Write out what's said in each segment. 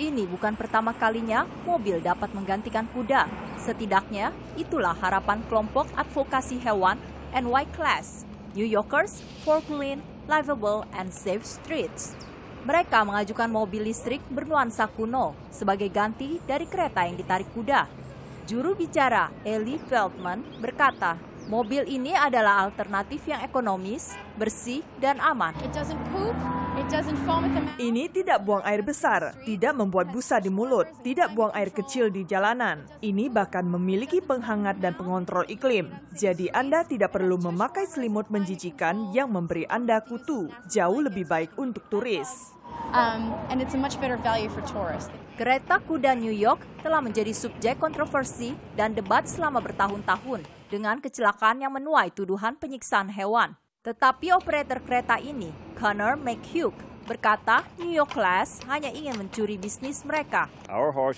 Ini bukan pertama kalinya mobil dapat menggantikan kuda. Setidaknya, itulah harapan kelompok advokasi hewan NY Class, New Yorkers for Clean, Livable, and Safe Streets. Mereka mengajukan mobil listrik bernuansa kuno sebagai ganti dari kereta yang ditarik kuda. Juru bicara Ellie Feldman berkata, Mobil ini adalah alternatif yang ekonomis, bersih, dan aman. Ini tidak buang air besar, tidak membuat busa di mulut, tidak buang air kecil di jalanan. Ini bahkan memiliki penghangat dan pengontrol iklim. Jadi Anda tidak perlu memakai selimut menjijikan yang memberi Anda kutu. Jauh lebih baik untuk turis. Um, Kereta kuda New York telah menjadi subjek kontroversi dan debat selama bertahun-tahun dengan kecelakaan yang menuai tuduhan penyiksaan hewan. Tetapi operator kereta ini, Connor McHugh, berkata New York Class hanya ingin mencuri bisnis mereka.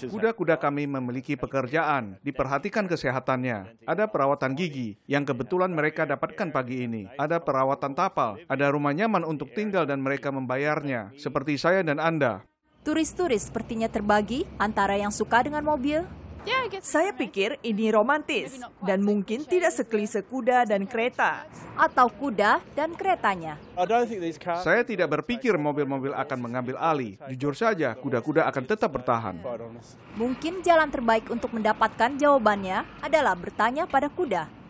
Kuda-kuda kami memiliki pekerjaan, diperhatikan kesehatannya. Ada perawatan gigi yang kebetulan mereka dapatkan pagi ini. Ada perawatan tapal, ada rumah nyaman untuk tinggal dan mereka membayarnya, seperti saya dan Anda. Turis-turis sepertinya terbagi antara yang suka dengan mobil Ya, Saya pikir ini romantis dan mungkin tidak sekelise kuda dan kereta. Atau kuda dan keretanya. Saya tidak berpikir mobil-mobil akan mengambil alih. Jujur saja, kuda-kuda akan tetap bertahan. Mungkin jalan terbaik untuk mendapatkan jawabannya adalah bertanya pada kuda